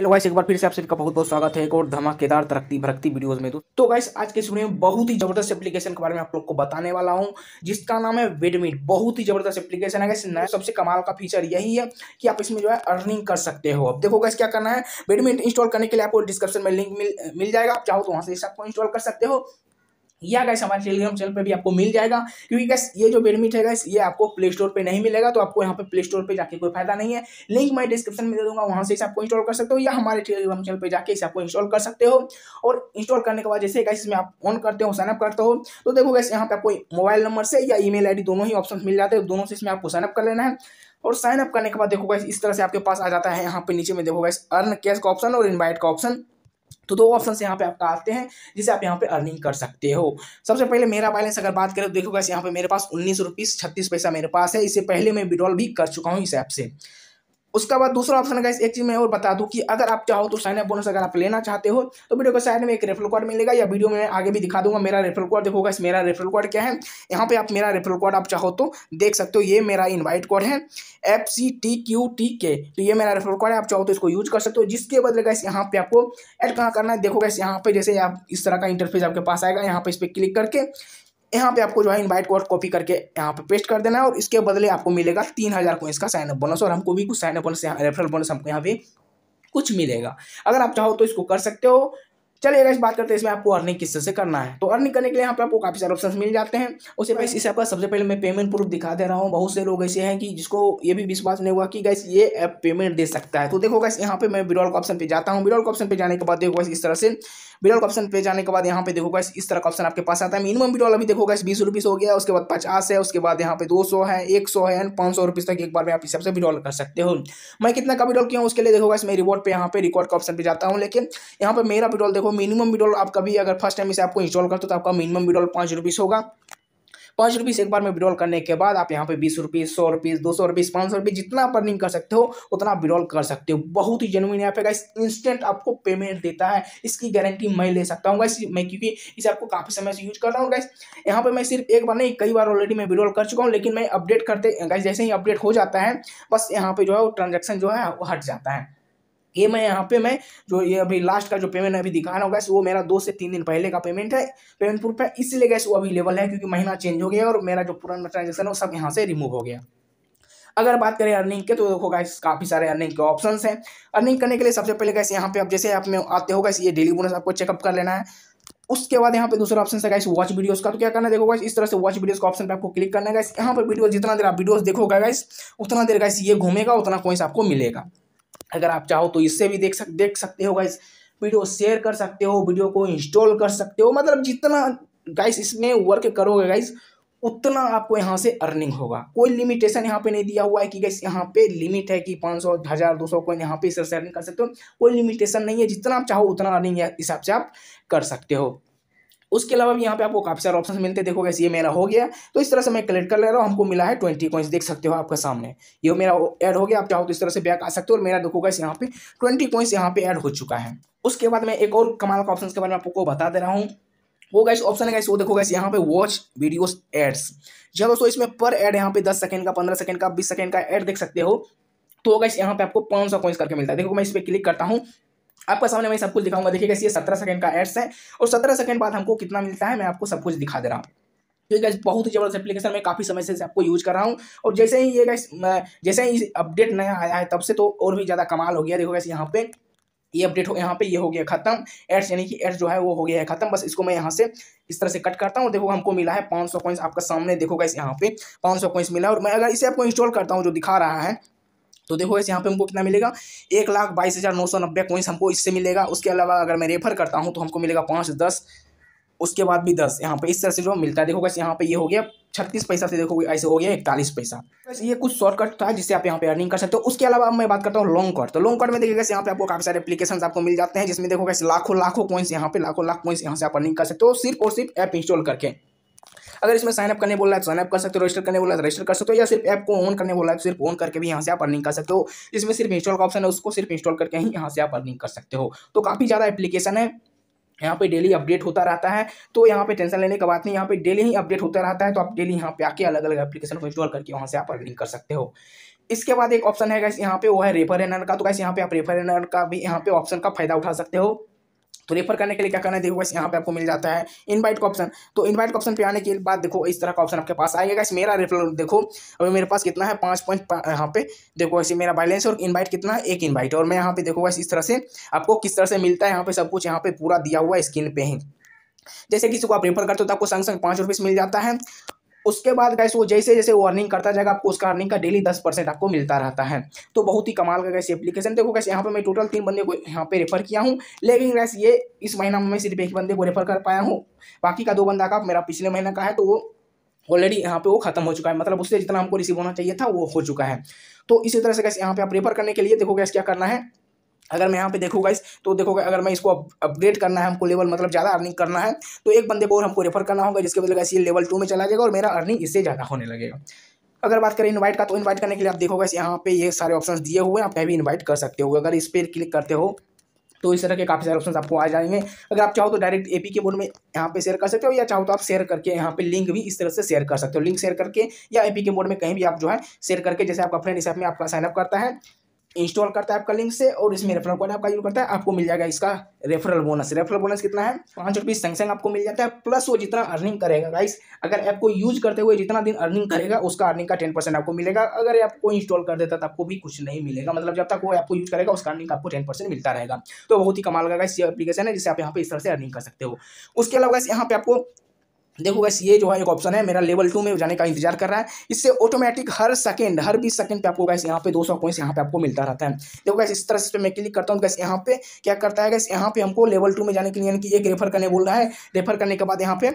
Hello guys एक बार फिर से आप सभी का बहुत बहुत स्वागत है एक और धमाकेदार तरक्की भरकती वीडियोस में तो गाइस आज के वीडियो में बहुत ही जबरदस्त एप्लीकेशन के बारे में आप लोग को बताने वाला हूं जिसका नाम है वेडमिट बहुत ही जबरदस्त एप्लीकेशन है सबसे कमाल का फीचर यही है कि आप इसमें जो है अर्निंग कर सकते हो अब देखो गाइस क्या करना है वेडमिट इंस्टॉल करने के लिए आपको डिस्क्रिप्शन में लिंक मिल मिल जाएगा आप चाहो तो वहाँ से इस ऐप इंस्टॉल कर सकते हो या गैस हमारे टेलीग्राम चैनल पे भी आपको मिल जाएगा क्योंकि गैस ये जो बेडमिट है गैस ये आपको प्ले स्टोर पे नहीं मिलेगा तो आपको यहाँ पे प्ले स्टोर पे जाके कोई फायदा नहीं है लिंक मैं डिस्क्रिप्शन में दे दूंगा वहाँ से इसे आपको इंस्टॉल कर सकते हो या हमारे टेलीग्राम चैनल पे जाके इसे आपको इंस्टॉल कर सकते हो और इंस्टॉल करने के बाद जैसे गैस इसमें आप ऑन करते हो साइनअप करते हो तो देखो गैस यहाँ पे आपको मोबाइल नंबर से या ई मेल दोनों ही ऑप्शन मिल जाते हैं दोनों से इसमें आपको साइनअप कर लेना है और साइनअप करने के बाद देखो गैस इस तरह से आपके पास आ जाता है यहाँ पे नीचे में देखो गैस अर्न कैश का ऑप्शन और इन्वाइट का ऑप्शन तो दो ऑप्शन यहाँ पे आपका आते हैं जिसे आप यहाँ पे अर्निंग कर सकते हो सबसे पहले मेरा बैलेंस अगर बात करें तो देखो यहाँ पे मेरे पास उन्नीस रुपीज़ छत्तीस पैसा मेरे पास है इससे पहले मैं विड्रॉल भी कर चुका हूँ इस ऐप से उसके बाद दूसरा ऑप्शन का एक चीज़ मैं और बता दूं कि अगर आप चाहो तो साइन अप बोनस अगर आप लेना चाहते हो तो वीडियो के साइड में एक रेफरल कोड मिलेगा या वीडियो में आगे भी दिखा दूंगा मेरा रेफरल कोड देखोगा इस मेरा रेफरल कोड क्या है यहाँ पे आप मेरा रेफरल कोड आप चाहो तो देख सकते हो ये मेरा इन्वाइट कोड है F C T Q T K तो ये मेरा रेफरल कोड है आप चाहो तो इसको यूज कर सकते हो जिसके बदले इस यहाँ पे आपको एड कहाँ करना है देखोगे यहाँ पे जैसे आप इस तरह का इंटरफेस आपके पास आएगा यहाँ पे इस पर क्लिक करके यहाँ पे आपको जो है इनवाइट कोड कॉपी करके यहाँ पे पेस्ट कर देना है और इसके बदले आपको मिलेगा तीन हज़ार कोइंस का साइनअप बोनस और हमको भी कुछ साइनअप बोनस रेफरल बोनस हमको यहाँ पे कुछ मिलेगा अगर आप चाहो तो इसको कर सकते हो चलिए अगर बात करते हैं इसमें आपको अर्निंग किससे से करना है तो अर्निंग करने के लिए यहाँ पे आपको काफी सारे ऑप्शन मिल जाते हैं उससे पास हाँ। इस ऐप का सबसे पहले मैं पेमेंट प्रूफ दिखा दे रहा हूँ बहुत से लोग ऐसे हैं कि जिसको ये भी विश्वास नहीं हुआ कि गैस ये ऐप पेमेंट दे सकता है तो देखो गैस यहाँ पे मैं विड्रॉल का ऑप्शन पे जाता हूँ विरॉल का ऑप्शन पे जाने के बाद देखो गैस इस तरह से विड्रॉल ऑप्शन पे जाने के बाद यहाँ पे देखो इस तरह का ऑप्शन आपके पास आता है मिनिमम विड्रॉल अभी देखो गैस बीस रुपीस हो गया उसके बाद पचास है उसके बाद यहाँ पे दो सौ है एक सौ है पाँच सौ रुपीस तक एक बार में आप इस सबसे विरॉल कर सकते हो मैं कितना का विरॉल किया हूँ उसके लिए देखो गैस मैं रिवॉर्ड पे यहाँ पे रिकॉर्ड का ऑप्शन पे जाता हूँ लेकिन यहाँ पे मेरा विरॉल देखो आपको मिनिमम विड्रॉल आप कभी अगर फर्स्ट टाइम इसे आपको इंस्टॉल करते हो तो आपका मिनिमम विड्रॉल पाँच रुपीज़ होगा पाँच रुपीज़ एक बार में विड्रॉल करने के बाद आप यहाँ पे बीस रुपीज़ सौ रुपीज़ दो सौ रुपीज़ पाँच सौ रुपीज़ जितना आप अर्निंग कर सकते हो उतना आप विड्रॉल कर सकते हो बहुत ही जेनुइन यहाँ पे गाइस इंस्टेंट आपको पेमेंट देता है इसकी गारंटी मैं ले सकता हूँ गाइस मैं क्योंकि इसे आपको काफ़ी समय से यूज कर रहा हूँ गाइस यहाँ पर मैं सिर्फ एक बार नहीं कई बार ऑलरेडी मैं विड्रॉल कर चुका हूँ लेकिन मैं अपडेट करते गाइस जैसे ही अपडेट हो जाता है बस यहाँ पर जो है वो ट्रांजेक्शन जो है वो हट जाता है ये मैं यहाँ पे मैं जो ये अभी लास्ट का जो पेमेंट अभी दिखा रहा हूँ गैस वो मेरा दो से तीन दिन पहले का पेमेंट है पेमेंट प्रूफ है इसलिए गैस वो अवेलेबल है क्योंकि महीना चेंज हो गया और मेरा जो पुराना ट्रांजेक्शन है वो सब यहाँ से रिमूव हो गया अगर बात करें अर्निंग के तो देखो गैस काफ़ी सारे अर्निंग के ऑप्शन हैं अर्निंग करने के लिए सबसे पहले गैस यहाँ पे आप जैसे आप में आते हो गैस ये डेली बोनस आपको चेकअप कर लेना है उसके बाद यहाँ पे दूसरा ऑप्शन है गाइस वॉच वीडियोस का तो क्या करना देखो गाइस इस तरह से वॉच वीडियोस का ऑप्शन पे आपको क्लिक करना है गाइस यहाँ पर वीडियो जितना देर आप वीडियोस देखोगे गाइस उतना देर गाइस ये घूमेगा उतना कोइंस आपको मिलेगा अगर आप चाहो तो इससे भी देख सक देख सकते हो गाइस वीडियो शेयर कर सकते हो वीडियो को इंस्टॉल कर सकते हो मतलब जितना गाइस इसमें वर्क करोगे गाइस उतना आपको यहाँ से अर्निंग होगा कोई लिमिटेशन यहाँ पे नहीं दिया हुआ है कि गैस यहाँ पे लिमिट है कि पाँच सौ हज़ार दो सौ कोई यहाँ पे इस अर्निंग कर सकते हो कोई लिमिटेशन नहीं है जितना आप चाहो उतना अर्निंग हिसाब से आप कर सकते हो उसके अलावा भी यहाँ पे आपको काफ़ी सारे ऑप्शन मिलते हैं देखो कैसे ये मेरा हो गया तो इस तरह से मैं कलेक्ट कर ले रहा हूँ हमको मिला है ट्वेंटी कॉइन्स देख सकते हो आपके सामने ये मेरा एड हो गया आप चाहो तो इस तरह से बैक आ सकते हो और मेरा देखो कैसे यहाँ पे ट्वेंटी कॉइन्स यहाँ पे एड हो चुका है उसके बाद मैं एक और कमाल का ऑप्शन के बारे में आपको बता दे रहा हूँ वो गैस ऑप्शन है गैस वो देखो गैस यहाँ पे वॉच वीडियोस एड्स जी हाँ दोस्तों इसमें पर एड यहाँ पे दस सेकंड का पंद्रह सेकंड का बीस सेकंड का एड देख सकते हो तो गैस यहाँ पे आपको पाँच सौ कॉइन्स करके मिलता है देखो मैं इस पर क्लिक करता हूँ आपका सामने मैं सब कुछ दिखाऊंगा देखिए कैसे ये सत्रह सेकंड का एड्स है और सत्रह सेकंड बाद हमको कितना मिलता है मैं आपको सब कुछ दिखा दे रहा हूँ ठीक तो गैस बहुत ही जबरदस्त एप्लीकेशन मैं काफ़ी समय से आपको यूज कर रहा हूँ और जैसे ही ये गैस जैसे ही अपडेट नया आया है तब से तो और भी ज़्यादा कमाल हो गया देखो गैस यहाँ पे ये अपडेट हो यहाँ पे ये हो गया खत्म एड्स यानी कि एड्स जो है वो हो गया है खत्म बस इसको मैं यहाँ से इस तरह से कट करता हूँ देखो हमको मिला है पाँच सौ आपका सामने देखो गैस यहाँ पे पाँच सौ मिला और मैं अगर इसे आपको इंस्टॉल करता हूँ जो दिखा रहा है तो देखो इस यहाँ पे हमको कितना मिलेगा एक लाख बाईस हज़ार नौ सौ नब्बे कोइंस हमको इससे मिलेगा उसके अलावा अगर मैं रेफर करता हूँ तो हमको मिलेगा पाँच दस उसके बाद भी दस यहाँ पे इस तरह से जो मिलता है देखो कैसे यहाँ पे ये यह हो गया छत्तीस पैसा से देखो ऐसे हो गया इकतालीस पैसा बस ये कुछ शॉर्टकट था जिससे आप यहाँ पे अर्निंग कर सकते हो उसके अलावा मैं बात करता हूँ लॉन्ग कट तो लॉन्ग कट में देखिए कैसे यहाँ पे आपको काफी सारे एप्लीकेशन आपको मिल जाते हैं जिसमें देखो कैसे लाखों लाखों पॉइंट्स यहाँ पे लाखों लाख पॉइंट्स यहाँ से आप अर्निंग कर सकते हो सिर्फ और सिर्फ ऐप इंस्टॉल करके अगर इसमें साइनअप करने बोला है तो साइनअप कर सकते हो रजिस्टर करने बोला है तो रजिस्टर कर सकते हो या सिर्फ ऐप को ऑन करने बोला है तो सिर्फ ऑन करके भी यहाँ से आप अर्निंग कर सकते हो इसमें सिर्फ इंस्टॉल का ऑप्शन है उसको सिर्फ इंस्टॉल करके ही यहाँ से आप अर्निंग कर सकते हो तो काफ़ी ज़्यादा एप्लीकेशन है यहाँ पे डेली अपडेट होता रहता है तो यहाँ पे टेंशन लेने का बात नहीं यहाँ पे डेली ही अपडेट होता रहता है तो आप डेली यहाँ पे आके अलग अलग एप्लीकेशन को इंस्टॉल करके वहाँ से आप अर्निंग कर सकते हो इसके बाद एक ऑप्शन है यहाँ पे वो है रेफर एनर का तो कैसे यहाँ पे आप रेफर एनर का भी यहाँ पे ऑप्शन का फायदा उठा सकते हो तो रेफर करने के लिए क्या करना है देखो बस यहाँ पे आपको मिल जाता है इनवाइट का ऑप्शन तो इनवाइट का ऑप्शन पे आने के बाद देखो इस तरह का ऑप्शन आपके पास आएगा इस मेरा रेफर देखो अभी मेरे पास कितना है पाँच पॉइंट यहाँ पे देखो ऐसे मेरा बैलेंस और इन्वाइट कितना है एक इन्वाइट और मैं यहाँ पे देखो बस इस तरह से आपको किस तरह से मिलता है यहाँ पे सब कुछ यहाँ पे पूरा दिया हुआ है स्क्रीन पे ही जैसे किसी को आप रेफर करते हो तो आपको संग संग पाँच रुपीस मिल जाता है उसके बाद गैस वो जैसे जैसे वो अर्निंग करता जाएगा आपको उसका अर्निंग का डेली दस परसेंट आपको मिलता रहता है तो बहुत ही कमाल का गैस एप्लीकेशन देखो गैस यहाँ पर मैं टोटल तीन बंदे को यहाँ पे रेफर किया हूँ लेकिन गैस ये इस महीना में मैं सिर्फ एक बंदे को रेफर कर पाया हूँ बाकी का दो बंदा का मेरा पिछले महीने का है तो वो ऑलरेडी यहाँ पे वो खत्म हो चुका है मतलब उससे जितना हमको रिसीव होना चाहिए था वो हो चुका है तो इसी तरह से गैस यहाँ पे आप रेफर करने के लिए देखो गैस क्या करना है अगर मैं यहाँ पे देखूंगा इस तो देखोगे अगर मैं इसको अपडेट करना है हमको लेवल मतलब ज़्यादा अर्निंग करना है तो एक बंदे को और हमको रेफर करना होगा जिसके बदले गाइस ये लेवल टू में चला जाएगा और मेरा अर्निंग इससे ज़्यादा होने लगेगा अगर बात करें इनवाइट का तो इनवाइट करने के लिए आप देखोगे यहाँ पे ये सारे ऑप्शन दिए हुए हैं आप भी इन्वाइट कर सकते हो अगर इस पर क्लिक करते हो तो इस तरह के काफ़ी सारे ऑप्शन आपको आ जाएंगे अगर आप चाहो तो डायरेक्ट ए के मोड में यहाँ पे शेयर कर सकते हो या चाहो तो आप शेयर करके यहाँ पे लिंक भी इस तरह से शेयर कर सकते हो लिंक शेयर करके या ए के मोड में कहीं भी आप जो है शेयर करके जैसे आपका फ्रेंड इस ऐप में आपका साइनअप करता है इंस्टॉल करता है आपका लिंक से और इसमें रेफरल हम्म। कोड आपका यूज करता है आपको मिल जाएगा इसका रेफरल बोनस रेफरल बोनस कितना है पाँच रुपये संग संग आपको मिल जाता है प्लस वो जितना अर्निंग करेगा गाइस अगर ऐप को यूज करते हुए जितना दिन अर्निंग करेगा उसका अर्निंग का टेन परसेंट आपको मिलेगा अगर ऐप को इंस्टॉल कर देता तो आपको भी कुछ नहीं मिलेगा मतलब जब तक वो ऐप को यूज करेगा उसका अर्निंग आपको टेन परसेंट मिलता रहेगा तो बहुत ही कमाल का एप्लीकेशन है जिससे आप यहाँ पे इस तरह से अर्निंग कर सकते हो उसके अलावा यहाँ पे आपको देखो बस ये जो है एक ऑप्शन है मेरा लेवल टू में जाने का इंतजार कर रहा है इससे ऑटोमेटिक हर सेकंड हर बीस सेकंड पे आपको गैस यहाँ पे 200 पॉइंट्स यहाँ पे आपको मिलता रहता है देखो गैस इस तरह से मैं क्लिक करता हूँ गैस यहाँ पे क्या करता है गैस यहाँ पे हमको लेवल टू में जाने के लिए यानी कि एक रेफर करने बोल रहा है रेफर करने के बाद यहाँ पे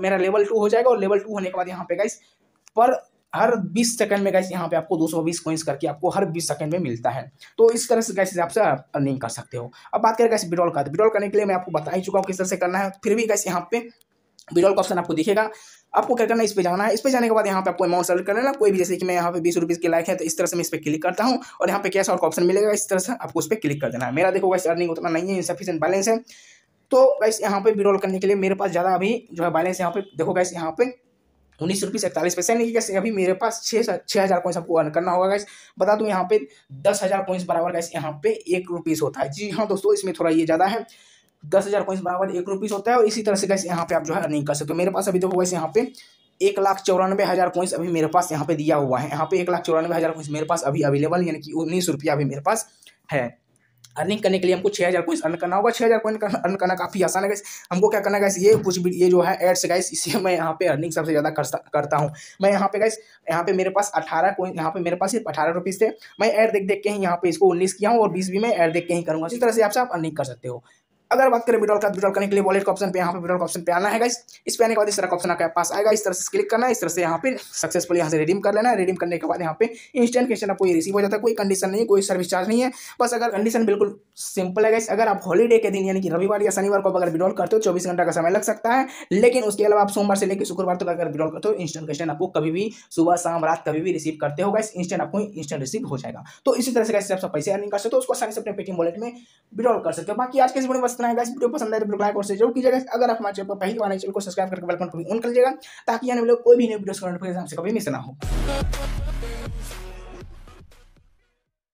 मेरा लेवल टू हो जाएगा और लेवल टू होने के बाद यहाँ पे गैस पर हर 20 सेकंड में गैस यहाँ पे आपको 220 कॉइंस करके आपको हर 20 सेकंड में मिलता है तो इस तरह से गैसे आपसे अर्निंग कर सकते हो अब बात करें गैस विड्रॉल का विड्रॉल तो करने के लिए मैं आपको बता ही चुका हूँ किस तरह से करना है फिर भी गैस यहाँ पे विड्रॉल का ऑप्शन आपको दिखेगा आपको क्या करना है इस पे जाना है इस पे जाने के बाद यहाँ पे आपको अमाउंट सेलेक्ट कर लेना कोई भी जैसे कि मैं यहाँ पे बीस रुपीज़ के लायक है तो इस तरह से मैं इस पर क्लिक करता हूँ और यहाँ पे कैश आउट का ऑप्शन मिलेगा इस तरह से आपको उस पर क्लिक कर देना है मेरा देखो वैसे अर्निंग उतना नहीं है इनसफिशेंट बैलेंस है तो वैसे यहाँ पे विड्रॉल करने के लिए मेरे पास ज़्यादा अभी जो है बैलेंस यहाँ पे देखो गैस यहाँ पे उन्नीस रुपीस इकतालीस पैसे नहीं कैसे अभी मेरे पास छः छः हज़ार पॉइंट्स आपको अर्न करना होगा गैस बता दूँ यहाँ पे दस हज़ार पॉइंट्स बराबर गैस यहाँ पे एक रुपीस होता है जी हाँ दोस्तों इसमें थोड़ा ये ज़्यादा है दस हज़ार कॉइन्स बराबर एक रुपीज़ होता है और इसी तरह से गैस यहाँ पे आप जो है अर्निंग कर सकते हो मेरे पास अभी देखो वैसे यहाँ पे एक लाख चौरानवे हज़ार कॉइन्स अभी मेरे पास यहाँ पे दिया हुआ है यहाँ पे एक लाख चौरानवे हज़ार कॉइन्स मेरे पास अभी अवेलेबल यानी कि उन्नीस रुपया अभी मेरे पास है अर्निंग करने के लिए हमको छः हज़ार कोइन अर्न करना होगा छः हज़ार कॉइन अर्न करना काफ़ी आसान है गैस हमको क्या करना गैस ये कुछ भी ये जो है एड्स गैस इसे मैं यहाँ पे अर्निंग सबसे ज़्यादा करता हूँ मैं यहाँ पे गैस यहाँ पे मेरे पास अठारह कॉइन यहाँ पे मेरे पास सिर्फ अठारह रुपीज़ थे मैं एड देख देख के ही यहाँ पे इसको उन्नीस किया हूँ और बीस भी मैं ऐड देख के ही करूँगा इसी तरह से आप अर्निंग कर सकते हो अगर बात करें विड्रॉल का विड्रॉल करने के लिए वॉलेट का ऑप्शन पे यहाँ पे विड्रॉल ऑप्शन पे आना है गाइस इस पे आने के बाद इस तरह का ऑप्शन आपके पास आएगा इस तरह से क्लिक करना है इस तरह से यहाँ पे सक्सेसफुल यहाँ से रिडीम कर लेना है रिडीम करने के बाद यहाँ पे इंस्टेंट कैशन आपको ये रिसीव हो जाता है कोई कंडीशन नहीं कोई सर्विस चार्ज नहीं है बस अगर कंडीशन बिल्कुल सिंपल है गाइस अगर आप हॉलीडे के दिन यानी कि रविवार या शनिवार को अगर विड्रॉल करते हो चौबीस घंटा का समय लग सकता है लेकिन उसके अलावा आप सोमवार से लेकर शुक्रवार तक अगर विड्रॉल करते हो इंस्टेंट कैशन आपको कभी भी सुबह शाम रात कभी भी रिसीव करते हो गाइस इंस्टेंट आपको इंस्टेंट रिसीव हो जाएगा तो इसी तरह से गाइस आप पैसे अर्निंग कर सकते हो उसको आसानी से अपने पेटीएम वॉलेट में विड्रॉल कर सकते हो बाकी आज के इस वीडियो में इतना है वीडियो पसंद आए तो लाइक और जरूर कीजिएगा अगर आप हमारे चैनल पहली बार चैनल को सब्सक्राइब करके बेल बटन को भी ऑन कर लीजिएगा ताकि आने वाले कोई भी नई वीडियोस का नोटिफिकेशन आपसे कभी मिस ना हो